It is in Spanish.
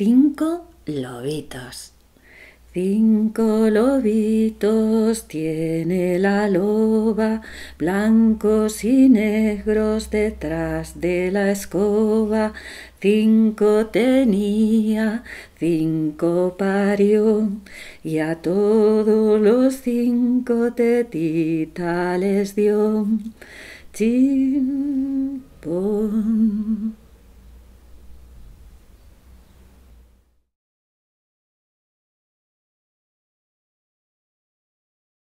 cinco lobitos. Cinco lobitos tiene la loba, blancos y negros detrás de la escoba. Cinco tenía, cinco parió, y a todos los cinco tetitas les dio. Chin,